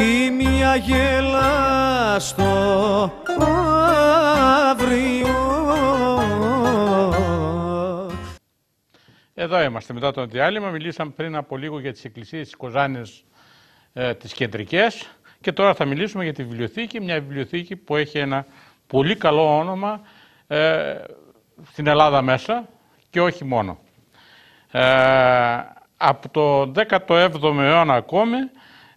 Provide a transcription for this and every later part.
ή μια γέλα στο αύριο. Εδώ είμαστε μετά το διάλειμμα. Μιλήσαμε πριν από λίγο για τις εκκλησίες της Κοζάνης ε, τις κεντρικές και τώρα θα μιλήσουμε για τη βιβλιοθήκη, μια βιβλιοθήκη που έχει ένα πολύ καλό όνομα ε, στην Ελλάδα μέσα και όχι μόνο. Ε, από το 17ο αιώνα ακόμη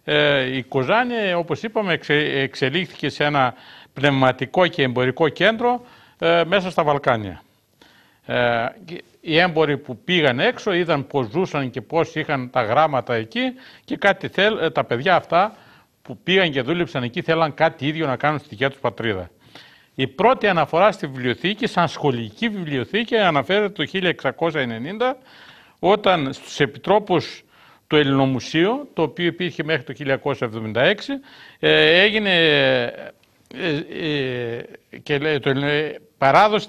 ε, η Κοζάνη, όπως είπαμε, εξελίχθηκε σε ένα πνευματικό και εμπορικό κέντρο ε, μέσα στα Βαλκάνια. Ε, οι έμποροι που πήγαν έξω είδαν πώς ζούσαν και πώς είχαν τα γράμματα εκεί και κάτι θέλ, τα παιδιά αυτά που πήγαν και δούλεψαν εκεί θέλαν κάτι ίδιο να κάνουν στη δικιά τους πατρίδα. Η πρώτη αναφορά στη βιβλιοθήκη, σαν σχολική βιβλιοθήκη, αναφέρεται το 1690, όταν στους επιτρόπους το Ελληνομουσείο, το οποίο υπήρχε μέχρι το 1976, ε, έγινε ε, ε, και το, παράδοση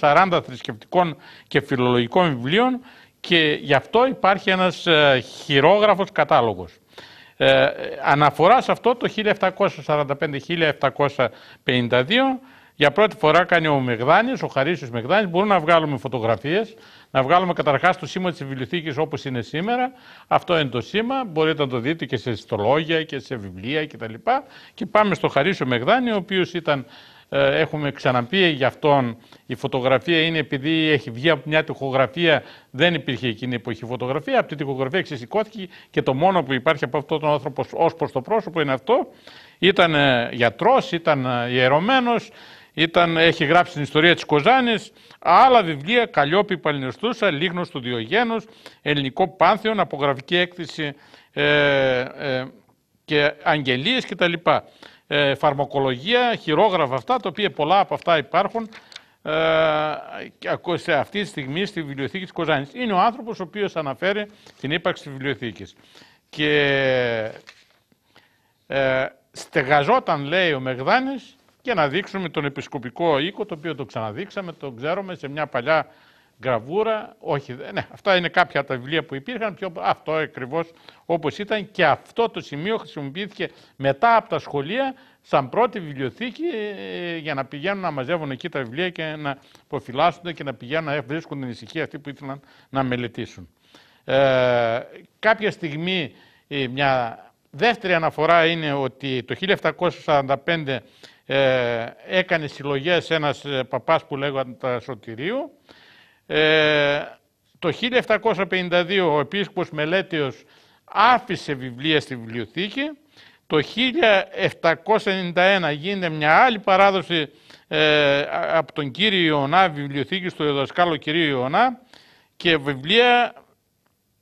440 θρησκευτικών και φιλολογικών βιβλίων και γι' αυτό υπάρχει ένας χειρόγραφος κατάλογος. Ε, αναφορά σε αυτό το 1745-1752 για πρώτη φορά κάνει ο Μεγδάνη, ο Χαρίσιος Μεγδάνη. Μπορούμε να βγάλουμε φωτογραφίες, να βγάλουμε καταρχάς το σήμα της βιβλιοθήκης όπως είναι σήμερα. Αυτό είναι το σήμα. Μπορείτε να το δείτε και σε ιστολόγια και σε βιβλία κτλ. Και, και πάμε στο Χαρίσιο Μεγδάνη, ο οποίος ήταν ε, έχουμε ξαναπεί για αυτόν, η φωτογραφία είναι επειδή έχει βγει από μια τοιχογραφία, δεν υπήρχε εκείνη η εποχή φωτογραφία, από την τοιχογραφία ξεσηκώθηκε και το μόνο που υπάρχει από αυτόν τον άνθρωπο ως προς το πρόσωπο είναι αυτό. Ήταν ε, γιατρός, ήταν ε, ιερωμένος. Ήταν, έχει γράψει την ιστορία της Κοζάνης, άλλα βιβλία, Καλλιόπη Παλινεστούσα, Λίγνος του Διογένους, Ελληνικό Πάνθεον, Απογραφική Έκθεση ε, ε, και Αγγελίες κτλ. Ε, φαρμακολογία, χειρόγραφα αυτά, τα οποία πολλά από αυτά υπάρχουν ε, σε αυτή τη στιγμή στη βιβλιοθήκη της Κοζάνης. Είναι ο άνθρωπος ο οποίος αναφέρει την ύπαρξη της βιβλιοθήκης. Και ε, στεγαζόταν, λέει ο Μεγδάνης, και να δείξουμε τον επισκοπικό οίκο, το οποίο το ξαναδείξαμε, το ξέρουμε σε μια παλιά γραβούρα. Όχι, ναι, αυτά είναι κάποια τα βιβλία που υπήρχαν, πιο, αυτό ακριβώς όπως ήταν και αυτό το σημείο χρησιμοποιήθηκε μετά από τα σχολεία σαν πρώτη βιβλιοθήκη ε, ε, για να πηγαίνουν να μαζεύουν εκεί τα βιβλία και να προφυλάσσονται και να πηγαίνουν να βρίσκουν την ησυχία αυτή που ήθελαν να μελετήσουν. Ε, κάποια στιγμή ε, μια δεύτερη αναφορά είναι ότι το 1745 ε, έκανε συλλογές ένας ε, παπάς που λέγονταν τα Σωτηρίου. Ε, το 1752 ο επίσκοπος Μελέτιος άφησε βιβλία στη βιβλιοθήκη. Το 1791 γίνεται μια άλλη παράδοση ε, από τον κύριο Ιωνά, βιβλιοθήκη στο δασκάλο κυρίου Ιωνά και βιβλία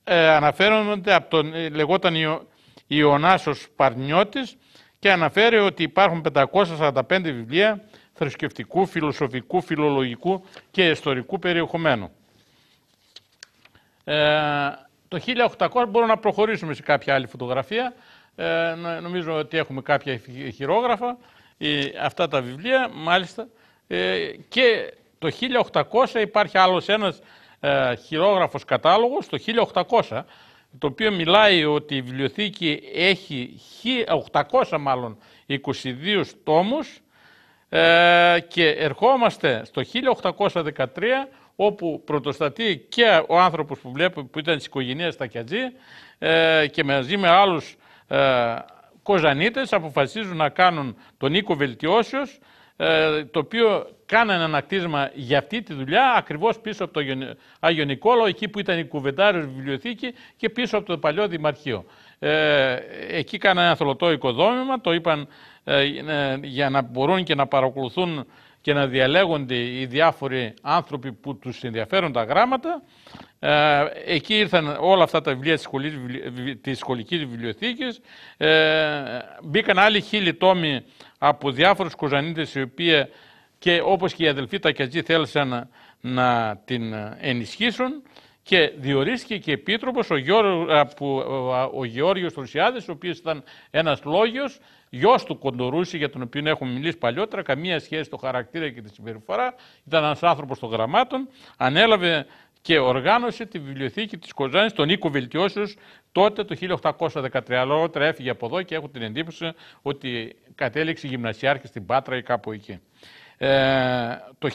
ε, αναφέρονται από τον, λεγόταν Ιω, ο Σπαρνιώτης και αναφέρει ότι υπάρχουν 545 βιβλία θρησκευτικού, φιλοσοφικού, φιλολογικού και ιστορικού περιεχομένου. Ε, το 1800 μπορούμε να προχωρήσουμε σε κάποια άλλη φωτογραφία. Ε, νομίζω ότι έχουμε κάποια χειρόγραφα. Ε, αυτά τα βιβλία, μάλιστα. Ε, και το 1800 υπάρχει άλλος ένας ε, χειρόγραφος κατάλογος, το 1800, το οποίο μιλάει ότι η βιβλιοθήκη έχει 800 μάλλον 22 τόμους ε, και ερχόμαστε στο 1813 όπου πρωτοστατεί και ο άνθρωπος που βλέπω που ήταν της οικογένειας Τακιατζή ε, και μαζί με άλλους ε, κοζανίτες αποφασίζουν να κάνουν τον οίκο βελτιώσεως ε, το οποίο κάνανε ένα κτίσμα για αυτή τη δουλειά ακριβώς πίσω από το Άγιο Νικόλαο, εκεί που ήταν η κουβεντάριος βιβλιοθήκη και πίσω από το παλιό Δημαρχείο. Ε, εκεί κάνανε ένα θολωτό οικοδόμημα, το είπαν ε, ε, για να μπορούν και να παρακολουθούν και να διαλέγονται οι διάφοροι άνθρωποι που τους ενδιαφέρουν τα γράμματα. Ε, εκεί ήρθαν όλα αυτά τα βιβλία της, της σχολικής βιβλιοθήκης. Ε, μπήκαν άλλοι χίλιοι τόμοι από διάφορους κοζανίτε οι οποίοι και όπως και οι αδελφοί Τακιατζή θέλησαν να την ενισχύσουν και διορίστηκε και επίτροπος ο, Γιώργο, ο Γεώργιος Τρυσιάδης ο οποίος ήταν ένας λόγιος, γιος του Κοντορούση, για τον οποίο έχουμε μιλήσει παλιότερα, καμία σχέση στο χαρακτήρα και τη συμπεριφορά, ήταν ένας άνθρωπος των γραμμάτων, ανέλαβε και οργάνωσε τη βιβλιοθήκη της Κοζάνης τον Νίκο Βελτιώσεως τότε το 1813. Αλλά έφυγε από εδώ και έχω την εντύπωση ότι κατέληξε γυμνασιάρχη στην Πάτρα ή κάπου εκεί. Ε, το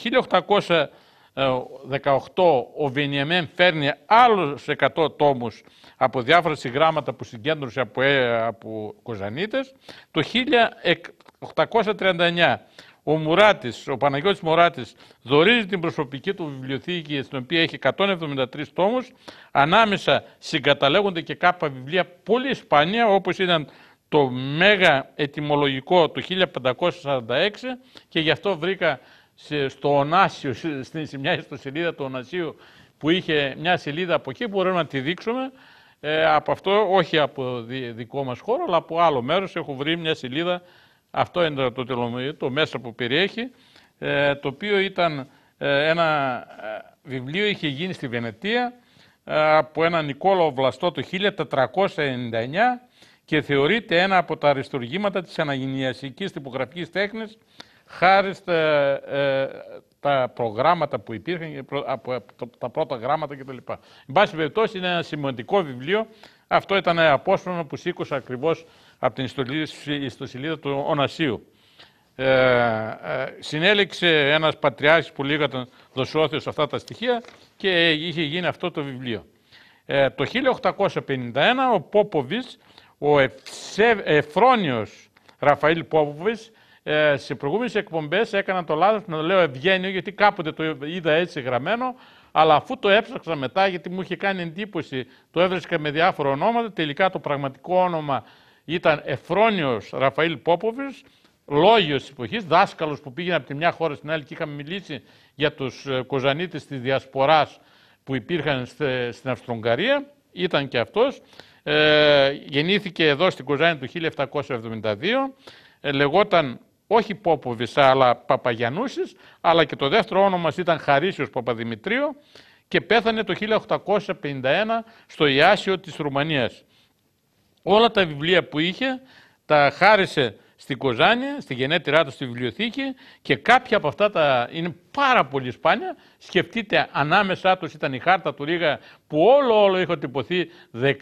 1818 ο Βενιαμέν φέρνει άλλους 100 τόμους από διάφορα συγγράμματα που συγκέντρωσε από, ε, από Κοζανίτες. Το 1839 ο Μουράτης, ο Παναγιώτης Μουράτης δορίζει την προσωπική του βιβλιοθήκη στην οποία έχει 173 τόμους. Ανάμεσα συγκαταλέγονται και κάποια βιβλία πολύ σπάνια όπως ήταν το Μέγα Ετυμολογικό του 1546 και γι' αυτό βρήκα στο Ονάσιο, στην σημεία στο σελίδα του Ωνασίου που είχε μια σελίδα από εκεί, μπορούμε να τη δείξουμε. Ε, από αυτό, όχι από δικό μας χώρο, αλλά από άλλο μέρος έχω βρει μια σελίδα αυτό είναι το μέσο το μέσα που περιέχει, ε, το οποίο ήταν ε, ένα ε, βιβλίο, είχε γίνει στη Βενετία από έναν Νικόλαο Βλαστό το 1499 και θεωρείται ένα από τα αριστουργήματα της αναγενιασικής τυπογραφικής τέχνης χάρη στα, τα προγράμματα που υπήρχαν, από τα πρώτα γράμματα κτλ. Εν πάση περιπτώσει είναι ένα σημαντικό βιβλίο. Αυτό ήταν ένα που σήκωσα ακριβώς από την ιστοσελίδα του Ωνασίου. Ε, ε, συνέλεξε ένας πατριάρχης που λίγα τον αυτά τα στοιχεία και είχε γίνει αυτό το βιβλίο. Ε, το 1851 ο Πόποβης, ο Εφρόνιος Ραφαήλ Πόποβης, ε, σε προηγούμενες εκπομπές έκανα το λάθος να το λέω ευγένιο γιατί κάποτε το είδα έτσι γραμμένο αλλά αφού το έψαξα μετά γιατί μου είχε κάνει εντύπωση το έβρισκα με διάφορα ονόματα τελικά το πραγματικό όνομα ήταν Εφρόνιος Ραφαήλ Πόποβης, λόγιος της εποχής, δάσκαλος που πήγαινε από τη μια χώρα στην άλλη και είχαμε μιλήσει για τους ε, κοζανίτες της διασποράς που υπήρχαν στην Αυστρογγαρία, ήταν και αυτός. Ε, γεννήθηκε εδώ στην Κοζάνη του 1772, ε, λεγόταν όχι Πόποβης αλλά Παπαγιανούσης, αλλά και το δεύτερο όνομα ήταν Χαρίσιος Παπαδημητρίου και πέθανε το 1851 στο Ιάσιο της Ρουμανίας. Όλα τα βιβλία που είχε τα χάρισε στην Κοζάνη, στη γενέτειρά του στη βιβλιοθήκη και κάποια από αυτά τα είναι πάρα πολύ σπάνια. Σκεφτείτε, ανάμεσά τους ήταν η χάρτα του Ρίγα που όλο όλο είχε τυπωθεί 16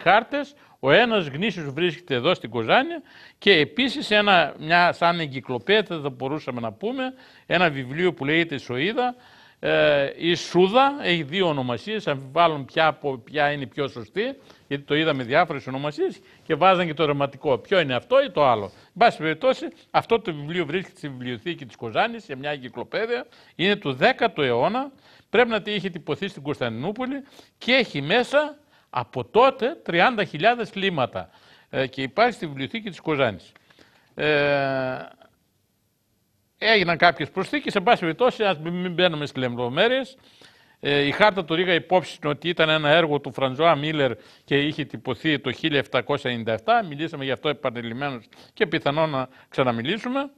χάρτες, ο ένας γνήσιος βρίσκεται εδώ στην Κοζάνη και επίσης ένα, μια σαν εγκυκλοπαίδα θα μπορούσαμε να πούμε, ένα βιβλίο που λέγεται «Σοίδα», ε, η Σούδα έχει δύο ονομασίες, αμφιβάλλουν ποια, ποια είναι η πιο σωστή, γιατί το είδαμε διάφορες ονομασίες και βάζαν και το ρωματικό. Ποιο είναι αυτό ή το άλλο. Εν πάση περιπτώσει, αυτό το βιβλίο βρίσκεται στη βιβλιοθήκη της Κοζάνης, σε μια εγκυκλοπαίδεια, είναι του 10ου αιώνα, πρέπει να τη είχε τυπωθεί στην Κωνσταντινούπολη και έχει μέσα από τότε 30.000 κλίματα ε, και υπάρχει στη βιβλιοθήκη της Κοζάνης. Ε, έγιναν κάποιες προσθήκες. Σε πάση περιπτώσει, ας μην μπαίνουμε στις λεπτομέρειε. Ε, η χάρτα του Ρίγα υπόψη ότι ήταν ένα έργο του Φραντζοά Μίλλερ και είχε τυπωθεί το 1797. Μιλήσαμε γι' αυτό επανειλημμένω και πιθανό να ξαναμιλήσουμε.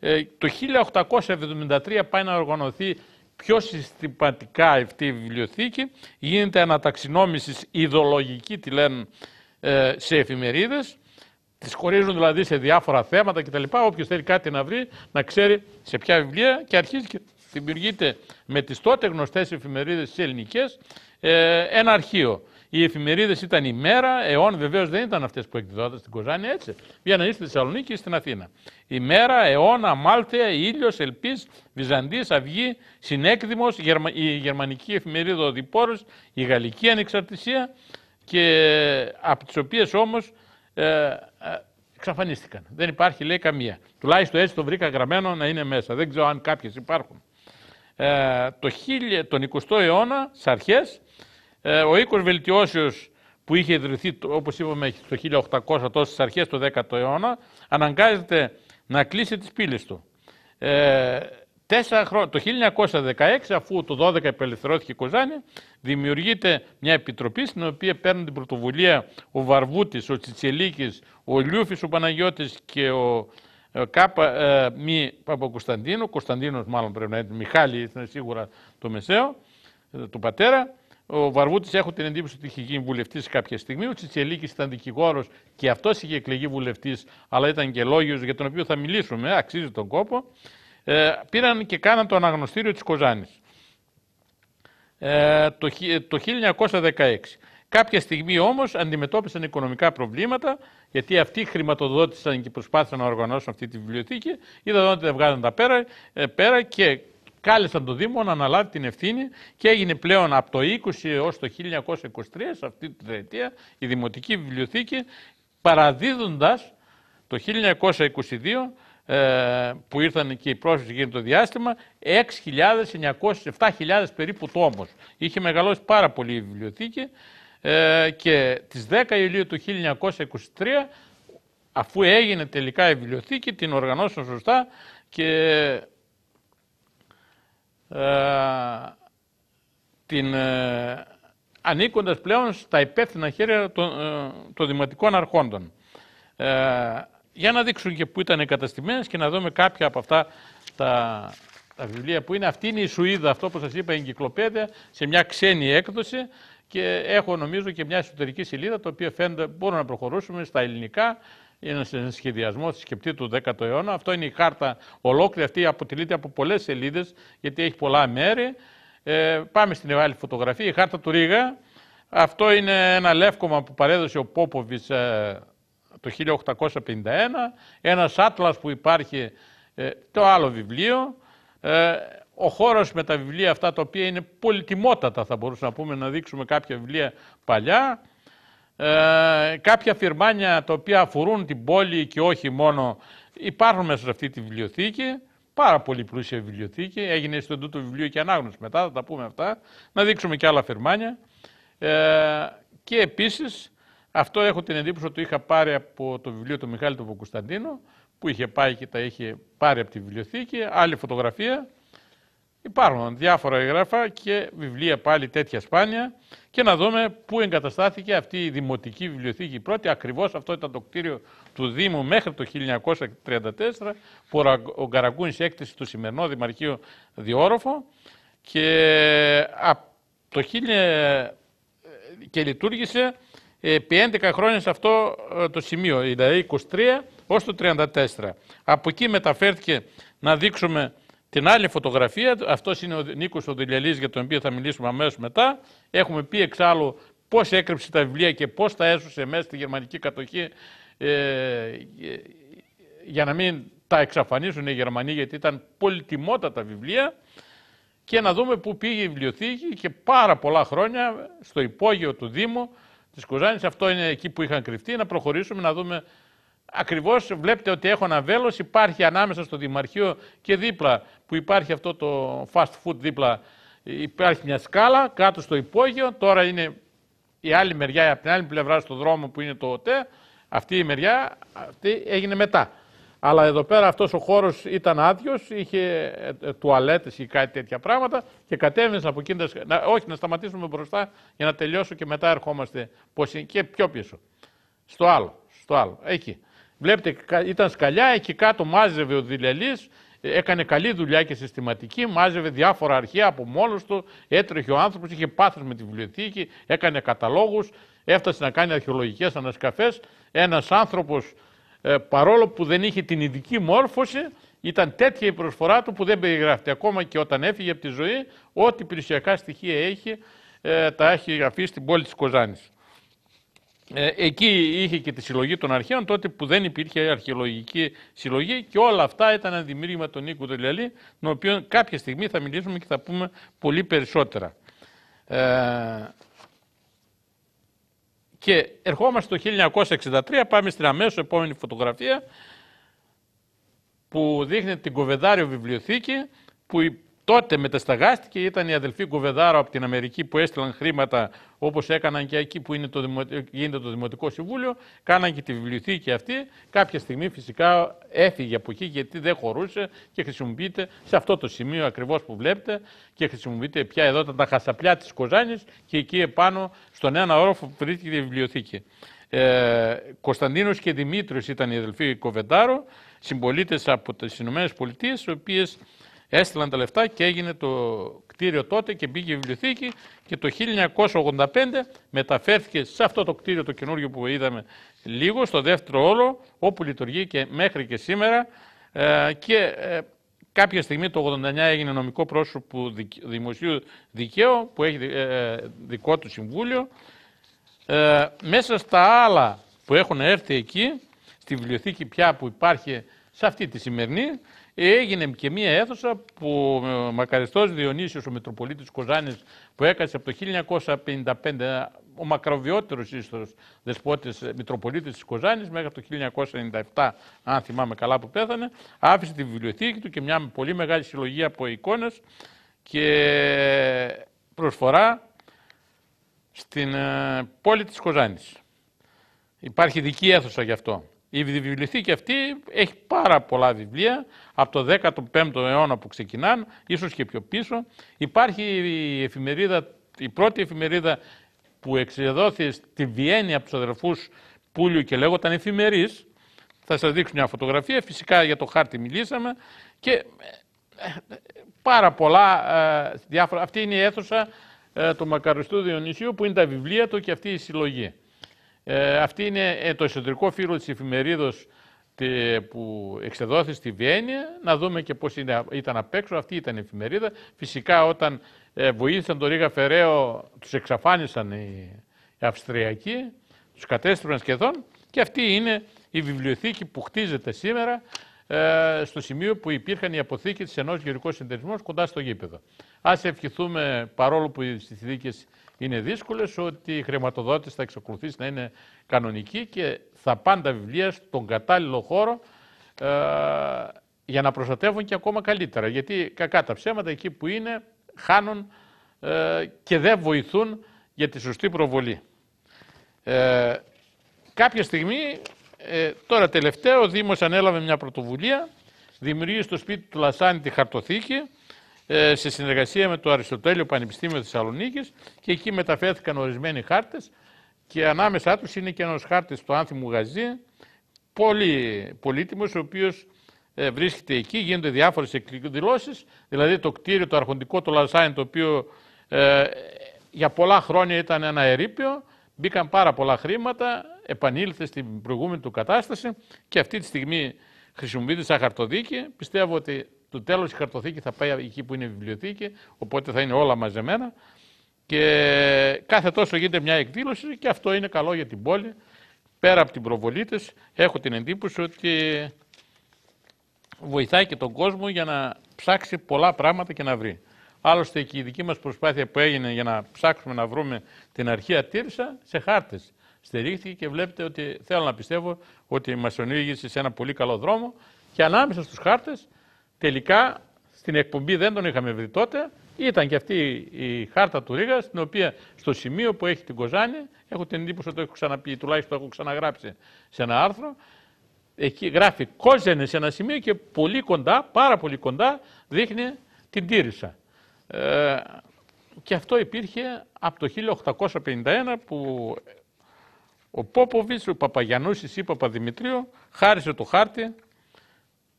Ε, το 1873 πάει να οργανωθεί πιο συστηματικά αυτή η βιβλιοθήκη. Γίνεται αναταξινόμησης ιδεολογική, τη λένε, ε, σε εφημερίδες. Τις χωρίζουν δηλαδή σε διάφορα θέματα κτλ. Όποιος θέλει κάτι να βρει, να ξέρει σε ποια βιβλία και αρχίζει και δημιουργείται με τις τότε γνωστές εφημερίδες τις ελληνικές ε, ένα αρχείο. Οι εφημερίδες ήταν η μέρα, αιών βεβαίως δεν ήταν αυτές που εκδιδόταν στην Κοζάνη, έτσι. Βγαίναν ή στη Θεσσαλονίκη Για να είστε μέρα, αιών, αμάλτεα, ήλιο, ελπή, Βυζαντής, αυγή, συνέκδημος, η γερμανική εφημερίδα Οδηπόρος, η μερα αιων αμαλτεα ηλιο ελπι βυζαντη αυγη συνεκδημο ανεξαρτησία και ε, από τις οποίες όμως ε, ε, εξαφανίστηκαν. Δεν υπάρχει, λέει, καμία. Τουλάχιστον έτσι το βρήκα γραμμένο να είναι μέσα. Δεν ξέρω αν κάποιες υπάρχουν. Ε, το τον 20ο αιώνα, στις αρχές, ε, ο οίκος Βελτιώσεως που είχε ιδρυθεί, όπως είπαμε, το 1800 τόσο στις αρχές του 10ου αιώνα, αναγκάζεται να κλείσει τις πύλες του. Ε, Τέσσερα το 1916, αφού το 12 επελευθερώθηκε, η Κοζάνη, δημιουργείται μια επιτροπή στην οποία παίρνουν την πρωτοβουλία ο Βαρβούτης, ο Τσιτσελίκης, ο Λιούφης, ο Παναγιώτης και ο ε, Κάπα ε, Μη Παπακοσταντίνο, Κωνσταντίνος μάλλον πρέπει να είναι, Μιχάλη ήταν σίγουρα το μεσαίο, ε, του πατέρα. Ο Βαρβούτης, έχω την εντύπωση ότι είχε γίνει βουλευτής κάποια στιγμή. Ο Τσιτσελίκη ήταν δικηγόρος και αυτός είχε εκλεγεί βουλευτής, αλλά ήταν και λόγιος για τον οποίο θα μιλήσουμε. Αξίζει τον κόπο ε, πήραν και κάναν το αναγνωστήριο της Κοζάνης ε, το, 1916. Ε, Κάποια στιγμή όμως αντιμετώπισαν οικονομικά προβλήματα γιατί αυτοί χρηματοδότησαν και προσπάθησαν να οργανώσουν αυτή τη βιβλιοθήκη. Είδαν ότι δεν βγάζαν τα πέρα, ε, πέρα και κάλεσαν τον Δήμο να αναλάβει την ευθύνη και έγινε πλέον από το 20 έως το 1923, σε αυτή τη δεκαετία η Δημοτική Βιβλιοθήκη παραδίδοντας το 1922 ε, που ήρθαν και οι πρόσφυγες εκείνο το διάστημα, 6.907.000 περίπου τόμους. Είχε μεγαλώσει πάρα πολύ η βιβλιοθήκη ε, και τις 10 Ιουλίου του 1923, αφού έγινε τελικά η βιβλιοθήκη, την οργανώσαν σωστά και ε, την, ε, ανήκοντας πλέον στα υπεύθυνα χέρια των, ε, των δημοτικών αρχόντων. Ε, για να δείξουν και πού ήταν εγκαταστημένε και να δούμε κάποια από αυτά τα, τα βιβλία που είναι. Αυτή είναι η Σουηδα, αυτό που σας είπα, η εγκυκλοπαίδεια, σε μια ξένη έκδοση και έχω νομίζω και μια εσωτερική σελίδα, το οποίο φαίνεται μπορούμε να προχωρήσουμε στα ελληνικά, είναι ένα σχεδιασμό τη σκεπτή του 10ου αιώνα. Αυτό είναι η χάρτα ολόκληρη. Αυτή αποτελείται από πολλές σελίδες, γιατί έχει πολλά μέρη. Ε, πάμε στην άλλη φωτογραφία. Η χάρτα του Ρίγα. Αυτό είναι ένα λεύκομα που παρέδωσε ο Πόποβιτ ε, το 1851, ένας άτλας που υπάρχει, ε, το άλλο βιβλίο, ε, ο χώρος με τα βιβλία αυτά τα οποία είναι πολυτιμότατα θα μπορούσαμε να πούμε να δείξουμε κάποια βιβλία παλιά, ε, κάποια φυρμάνια τα οποία αφορούν την πόλη και όχι μόνο υπάρχουν μέσα σε αυτή τη βιβλιοθήκη, πάρα πολύ πλούσια βιβλιοθήκη, έγινε στο τούτο βιβλίο και ανάγνωση μετά, θα τα πούμε αυτά, να δείξουμε και άλλα φυρμάνια. και επίσης αυτό έχω την εντύπωση ότι το είχα πάρει από το βιβλίο του Μιχάλη του Βουκουσταντίνου, που είχε πάει και τα είχε πάρει από τη βιβλιοθήκη, άλλη φωτογραφία. Υπάρχουν διάφορα εγγράφα και βιβλία πάλι τέτοια σπάνια και να δούμε πού εγκαταστάθηκε αυτή η Δημοτική Βιβλιοθήκη πρώτη. Ακριβώς αυτό ήταν το κτίριο του Δήμου μέχρι το 1934 που ο Γκαραγκούνης έκτισε το σημερινό Δημαρχείο Διόροφο και, το 1000... και λειτουργήσε ε, επί 11 χρόνια σε αυτό ε, το σημείο, δηλαδή 23 ως το 34. Από εκεί μεταφέρθηκε να δείξουμε την άλλη φωτογραφία, αυτός είναι ο Νίκος Οδηλιαλής για τον οποίο θα μιλήσουμε αμέσως μετά. Έχουμε πει εξάλλου πώς έκρυψε τα βιβλία και πώς τα έσωσε μέσα στη γερμανική κατοχή ε, για να μην τα εξαφανίσουν οι Γερμανοί γιατί ήταν πολυτιμότατα βιβλία και να δούμε πού πήγε η βιβλιοθήκη και πάρα πολλά χρόνια στο υπόγειο του Δήμου της Κουζάνης. Αυτό είναι εκεί που είχαν κρυφτεί. Να προχωρήσουμε να δούμε. Ακριβώς βλέπετε ότι έχω ένα βέλος. Υπάρχει ανάμεσα στο Δημαρχείο και δίπλα που υπάρχει αυτό το fast food δίπλα. Υπάρχει μια σκάλα κάτω στο υπόγειο. Τώρα είναι η άλλη μεριά, από την άλλη πλευρά στο δρόμο που είναι το ΟΤΕ. Αυτή η μεριά αυτή έγινε μετά. Αλλά εδώ πέρα αυτός ο χώρος ήταν άδειος, είχε ε, ε, τουαλέτες ή κάτι τέτοια πράγματα και κατέβαινες από εκείνες, όχι να σταματήσουμε μπροστά για να τελειώσω και μετά ερχόμαστε πώς, και πιο πίσω. Στο άλλο, στο άλλο, εκεί. Βλέπετε, ήταν σκαλιά, εκεί κάτω μάζευε ο Δηλελής, έκανε καλή δουλειά και συστηματική, μάζευε διάφορα αρχεία από μόνος του, έτρεχε ο άνθρωπος, είχε πάθος με τη βιβλιοθήκη, έκανε καταλόγους, έφτασε να κάνει αρχαιολογικές ανασκαφές. Ένας άνθρωπος ε, παρόλο που δεν είχε την ειδική μόρφωση, ήταν τέτοια η προσφορά του που δεν περιγράφεται. Ακόμα και όταν έφυγε από τη ζωή, ό,τι περιουσιακά στοιχεία έχει, ε, τα έχει γραφεί στην πόλη της Κοζάνης. Ε, εκεί είχε και τη συλλογή των αρχαίων, τότε που δεν υπήρχε αρχαιολογική συλλογή και όλα αυτά ήταν ένα δημιούργημα του Νίκου Δελιαλή, τον οποίο κάποια στιγμή θα μιλήσουμε και θα πούμε πολύ περισσότερα. Ε, και ερχόμαστε το 1963, πάμε στην αμέσως επόμενη φωτογραφία που δείχνει την Κοβεδάριο βιβλιοθήκη που Τότε μετασταγάστηκε, ήταν η αδελφή Κουβεδάρο από την Αμερική που έστειλαν χρήματα όπως έκαναν και εκεί που είναι το γίνεται το Δημοτικό Συμβούλιο. Κάναν και τη βιβλιοθήκη αυτή. Κάποια στιγμή φυσικά έφυγε από εκεί γιατί δεν χωρούσε και χρησιμοποιείται σε αυτό το σημείο ακριβώς που βλέπετε και χρησιμοποιείται πια εδώ τα χασαπλιά της Κοζάνης και εκεί επάνω στον ένα όροφο που βρίσκεται η βιβλιοθήκη. Ε, Κωνσταντίνος και Δημήτριος ήταν οι αδελφοί Κοβεντάρου, συμπολίτες από τις ΗΠΑ, οι οποίες Έστειλαν τα λεφτά και έγινε το κτίριο τότε και μπήκε η βιβλιοθήκη και το 1985 μεταφέρθηκε σε αυτό το κτίριο το καινούργιο που είδαμε λίγο, στο δεύτερο όλο, όπου λειτουργεί και μέχρι και σήμερα ε, και ε, κάποια στιγμή το 89 έγινε νομικό πρόσωπο δημοσίου δικαίου που έχει ε, δικό του συμβούλιο. μέσα στα άλλα που έχουν έρθει εκεί, στη βιβλιοθήκη πια που υπάρχει σε αυτή τη σημερινή, έγινε και μία αίθουσα που ε, ο μακαριστός Διονύσιος, ο Μητροπολίτης Κοζάνης, που έκανε από το 1955 ε, ο μακροβιότερος ίσω δεσπότης ε, Μητροπολίτης της Κοζάνης μέχρι το 1997, αν θυμάμαι καλά που πέθανε, άφησε τη βιβλιοθήκη του και μια πολύ μεγάλη συλλογή από εικόνες και προσφορά στην πόλη της Κοζάνης. Υπάρχει δική αίθουσα γι' αυτό. Η βιβλιοθήκη αυτή έχει πάρα πολλά βιβλία από το 15ο αιώνα που ξεκινάνε, ίσως και πιο πίσω. Υπάρχει η εφημερίδα, η πρώτη εφημερίδα που εξεδόθη στη Βιέννη από τους αδερφούς Πούλιου και λέγονταν εφημερής. Θα σας δείξω μια φωτογραφία, φυσικά για το χάρτη μιλήσαμε και ε, πάρα πολλά ε, διάφορα. Αυτή είναι η αίθουσα ε, του Μακαριστού Διονυσίου που είναι τα βιβλία του και αυτή η συλλογή. Ε, αυτή είναι ε, το εσωτερικό φύλλο της εφημερίδος που εξεδόθη στη Βιέννη, να δούμε και πώς ήταν απ' έξω. Αυτή ήταν η εφημερίδα. Φυσικά όταν ε, βοήθησαν τον Ρίγα Φεραίο, τους εξαφάνισαν οι, οι Αυστριακοί, τους κατέστρεψαν σχεδόν και αυτή είναι η βιβλιοθήκη που χτίζεται σήμερα ε, στο σημείο που υπήρχαν οι αποθήκες της ενός γεωρικού συνεταιρισμού κοντά στο γήπεδο. Ας ευχηθούμε παρόλο που οι συνθήκες είναι δύσκολες, ότι η χρηματοδότηση θα εξακολουθήσει να είναι κανονική και θα πάντα βιβλία στον κατάλληλο χώρο ε, για να προστατεύουν και ακόμα καλύτερα. Γιατί κακά τα ψέματα εκεί που είναι χάνουν ε, και δεν βοηθούν για τη σωστή προβολή. Ε, κάποια στιγμή, ε, τώρα τελευταίο, ο Δήμος ανέλαβε μια πρωτοβουλία, δημιουργεί στο σπίτι του Λασάνη τη χαρτοθήκη, ε, σε συνεργασία με το Αριστοτέλειο Πανεπιστήμιο Θεσσαλονίκης και εκεί μεταφέρθηκαν ορισμένοι χάρτες και ανάμεσά τους είναι και ένας χάρτης του Άνθιμου Γαζί, πολύ πολύτιμος, ο οποίος ε, βρίσκεται εκεί, γίνονται διάφορες εκδηλώσεις. Δηλαδή το κτίριο, το αρχοντικό, το Λαζάιν, το οποίο ε, για πολλά χρόνια ήταν ένα ερείπιο, μπήκαν πάρα πολλά χρήματα, επανήλθε στην προηγούμενη του κατάσταση και αυτή τη στιγμή χρησιμοποιείται σαν χαρτοδίκη. Πιστεύω ότι στο τέλος η χαρτοθήκη θα πάει εκεί που είναι η βιβλιοθήκη, οπότε θα είναι όλα μαζεμένα. Και κάθε τόσο γίνεται μια εκδήλωση και αυτό είναι καλό για την πόλη. Πέρα από την προβολή της, έχω την εντύπωση ότι βοηθάει και τον κόσμο για να ψάξει πολλά πράγματα και να βρει. Άλλωστε και η δική μας προσπάθεια που έγινε για να ψάξουμε να βρούμε την αρχαία Τύρσα σε χάρτες στηρίχθηκε και βλέπετε ότι θέλω να πιστεύω ότι μας ονοίγησε σε ένα πολύ καλό δρόμο και ανάμεσα στους χάρτες Τελικά στην εκπομπή δεν τον είχαμε βρει τότε. Ήταν και αυτή η χάρτα του Ρίγα, στην οποία στο σημείο που έχει την Κοζάνη, έχω την εντύπωση ότι το έχω ξαναπεί, τουλάχιστον το έχω ξαναγράψει σε ένα άρθρο. Εκεί γράφει Κόζενες σε ένα σημείο και πολύ κοντά, πάρα πολύ κοντά, δείχνει την Τύρισα. Ε, και αυτό υπήρχε από το 1851 που ο Πόποβιτς, ο Παπαγιανούσης ή Παπαδημητρίου χάρισε το χάρτη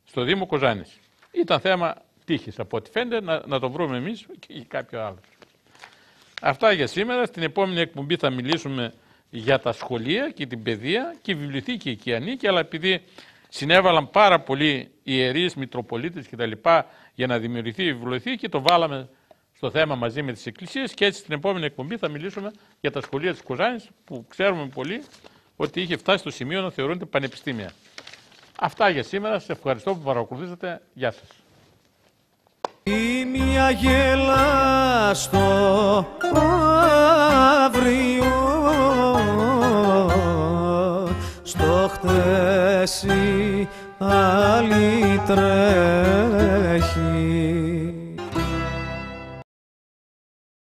στο Δήμο Κοζάνης. Ήταν θέμα τύχης από ό,τι φαίνεται να, να το βρούμε εμείς και κάποιο άλλο. Αυτά για σήμερα. Στην επόμενη εκπομπή θα μιλήσουμε για τα σχολεία και την παιδεία και η βιβλιοθήκη εκεί ανήκει, αλλά επειδή συνέβαλαν πάρα πολλοί ιερείς Μητροπολίτες κτλ. για να δημιουργηθεί η βιβλιοθήκη, το βάλαμε στο θέμα μαζί με τις εκκλησίες. και έτσι στην επόμενη εκπομπή θα μιλήσουμε για τα σχολεία της Κοζάνης που ξέρουμε πολύ ότι είχε φτάσει στο σημείο να θεωρούνται πανεπιστήμια. Αυτά για σήμερα. Σε ευχαριστώ που παρακολουθήσατε. Γεια σας. Η μια γέλα στο αύριο στο χτες η άλλη τρέχει